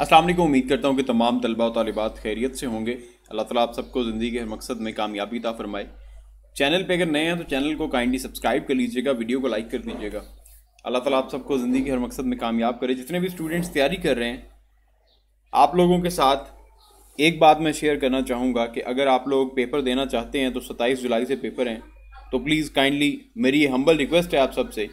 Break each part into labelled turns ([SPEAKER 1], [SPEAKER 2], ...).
[SPEAKER 1] असलम उम्मीद करता हूँ कि तमाम तलबा तलबात खैरियत से होंगे अल्लाह ताला आप सबको ज़िंदगी के मकसद में कामयाबी ता फरमाए चैनल पे अगर नए हैं तो चैनल को काइंडली सब्सक्राइब कर लीजिएगा वीडियो को लाइक कर दीजिएगा अल्लाह ताला आप सबको ज़िंदगी के हर मकसद में कामयाब करे जितने भी स्टूडेंट्स तैयारी कर रहे हैं आप लोगों के साथ एक बात मैं शेयर करना चाहूँगा कि अगर आप लोग पेपर देना चाहते हैं तो सत्ताईस जुलाई से पेपर हैं तो प्लीज़ काइंडली मेरी ये हम्बल रिक्वेस्ट है आप सबसे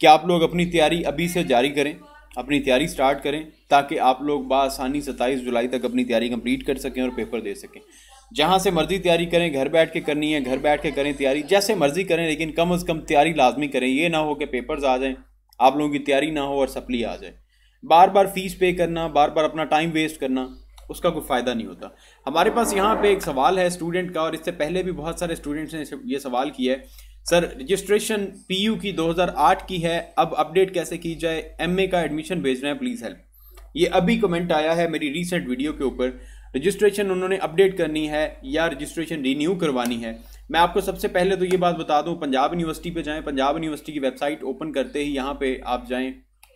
[SPEAKER 1] कि आप लोग अपनी तैयारी अभी से जारी करें अपनी तैयारी स्टार्ट करें ताकि आप लोग बसानी सत्ताईस जुलाई तक अपनी तैयारी कंप्लीट कर सकें और पेपर दे सकें जहाँ से मर्ज़ी तैयारी करें घर बैठ के करनी है घर बैठ के करें तैयारी जैसे मर्ज़ी करें लेकिन कम अज़ कम तैयारी लाजमी करें ये ना हो कि पेपर्स आ जाएँ आप लोगों की तैयारी ना हो और सप्ली आ जाए बार बार फ़ीस पे करना बार बार अपना टाइम वेस्ट करना उसका कोई फ़ायदा नहीं होता हमारे पास यहाँ पे एक सवाल है स्टूडेंट का और इससे पहले भी बहुत सारे स्टूडेंट्स ने ये सवाल किया है सर रजिस्ट्रेशन पीयू की 2008 की है अब अपडेट कैसे की जाए एमए का एडमिशन भेज रहे हैं प्लीज़ हेल्प ये अभी कमेंट आया है मेरी रीसेंट वीडियो के ऊपर रजिस्ट्रेशन उन्होंने अपडेट करनी है या रजिस्ट्रेशन रीन्यू करवानी है मैं आपको सबसे पहले तो ये बात बता दूं पंजाब यूनिवर्सिटी पे जाएं पंजाब यूनिवर्सिटी की वेबसाइट ओपन करते ही यहाँ पे आप जाएं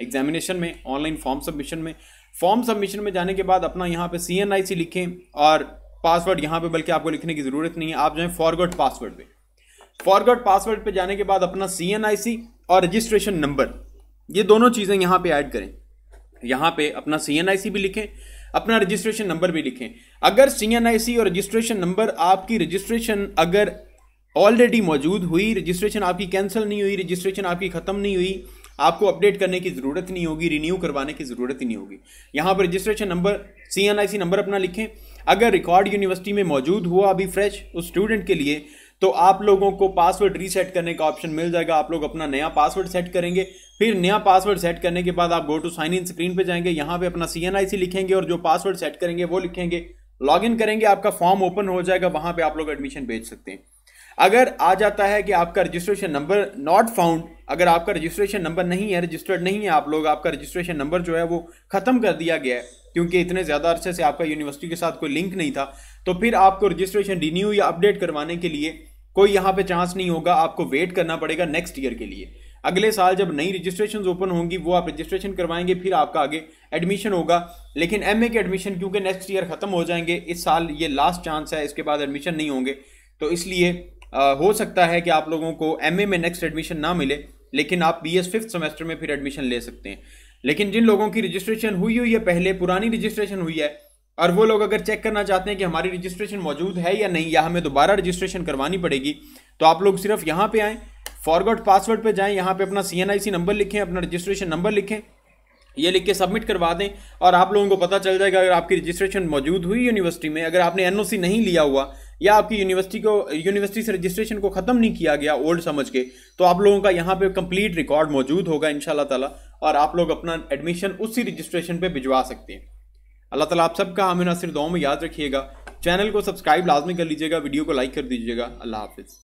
[SPEAKER 1] एग्जामिनेशन में ऑनलाइन फॉर्म सबमिशन में फॉर्म सबमिशन में जाने के बाद अपना यहाँ पे सी लिखें और पासवर्ड यहाँ पे बल्कि आपको लिखने की ज़रूरत नहीं है आप जाएँ फॉरवर्ड पासवर्ड पर फॉरवर्ड पासवर्ड पे जाने के बाद अपना सी और रजिस्ट्रेशन नंबर ये दोनों चीज़ें यहां पे ऐड करें यहां पे अपना सी भी लिखें अपना रजिस्ट्रेशन नंबर भी लिखें अगर सी और रजिस्ट्रेशन नंबर आपकी रजिस्ट्रेशन अगर ऑलरेडी मौजूद हुई रजिस्ट्रेशन आपकी कैंसिल नहीं हुई रजिस्ट्रेशन आपकी ख़त्म नहीं हुई आपको अपडेट करने की ज़रूरत नहीं होगी रिन्यू करवाने की ज़रूरत ही नहीं होगी यहाँ पर रजिस्ट्रेशन नंबर सी नंबर अपना लिखें अगर रिकॉर्ड यूनिवर्सिटी में मौजूद हुआ अभी फ्रेश उस स्टूडेंट के लिए तो आप लोगों को पासवर्ड रीसेट करने का ऑप्शन मिल जाएगा आप लोग अपना नया पासवर्ड सेट करेंगे फिर नया पासवर्ड सेट करने के बाद आप go to sign in screen पे जाएंगे यहाँ पे अपना सी लिखेंगे और जो पासवर्ड सेट करेंगे वो लिखेंगे लॉग करेंगे आपका फॉर्म ओपन हो जाएगा वहां पर आप लोग एडमिशन भेज सकते हैं अगर आ जाता है कि आपका रजिस्ट्रेशन नंबर नॉट फाउंड अगर आपका रजिस्ट्रेशन नंबर नहीं है रजिस्टर्ड नहीं है आप लोग आपका रजिस्ट्रेशन नंबर जो है वो ख़त्म कर दिया गया है क्योंकि इतने ज़्यादा अरसे से आपका यूनिवर्सिटी के साथ कोई लिंक नहीं था तो फिर आपको रजिस्ट्रेशन रिन्यू या अपडेट करवाने के लिए कोई यहाँ पे चांस नहीं होगा आपको वेट करना पड़ेगा नेक्स्ट ईयर के लिए अगले साल जब नई रजिस्ट्रेशन ओपन होंगी वो आप रजिस्ट्रेशन करवाएंगे फिर आपका आगे एडमिशन होगा लेकिन एम के एडमिशन क्योंकि नेक्स्ट ईयर ख़त्म हो जाएंगे इस साल ये लास्ट चांस है इसके बाद एडमिशन नहीं होंगे तो इसलिए हो सकता है कि आप लोगों को एम में नेक्स्ट एडमिशन ना मिले लेकिन आप बी एस फिफ्थ सेमेस्टर में फिर एडमिशन ले सकते हैं लेकिन जिन लोगों की रजिस्ट्रेशन हुई हुई है पहले पुरानी रजिस्ट्रेशन हुई है और वो लोग अगर चेक करना चाहते हैं कि हमारी रजिस्ट्रेशन मौजूद है या नहीं या हमें दोबारा रजिस्ट्रेशन करवानी पड़ेगी तो आप लोग सिर्फ यहाँ पे आएँ फॉरवर्ड पासवर्ड पे जाएं यहाँ पे अपना सी नंबर लिखें अपना रजिस्ट्रेशन नंबर लिखें ये लिख के सबमिट करवा दें और आप लोगों को पता चल जाएगा अगर आपकी रजिस्ट्रेशन मौजूद हुई यूनिवर्सिटी में अगर आपने एन नहीं लिया हुआ या आपकी यूनिवर्सिटी को यूनिवर्सिटी से रजिस्ट्रेशन को ख़त्म नहीं किया गया ओल्ड समझ के तो आप लोगों का यहाँ पे कंप्लीट रिकॉर्ड मौजूद होगा इन ताला और आप लोग अपना एडमिशन उसी रजिस्ट्रेशन पे भिजवा सकते हैं अल्लाह ताला आप सबका हमें नासिर में याद रखिएगा चैनल को सब्सक्राइब लाजमी कर लीजिएगा वीडियो को लाइक कर दीजिएगा अल्लाह हाफिज़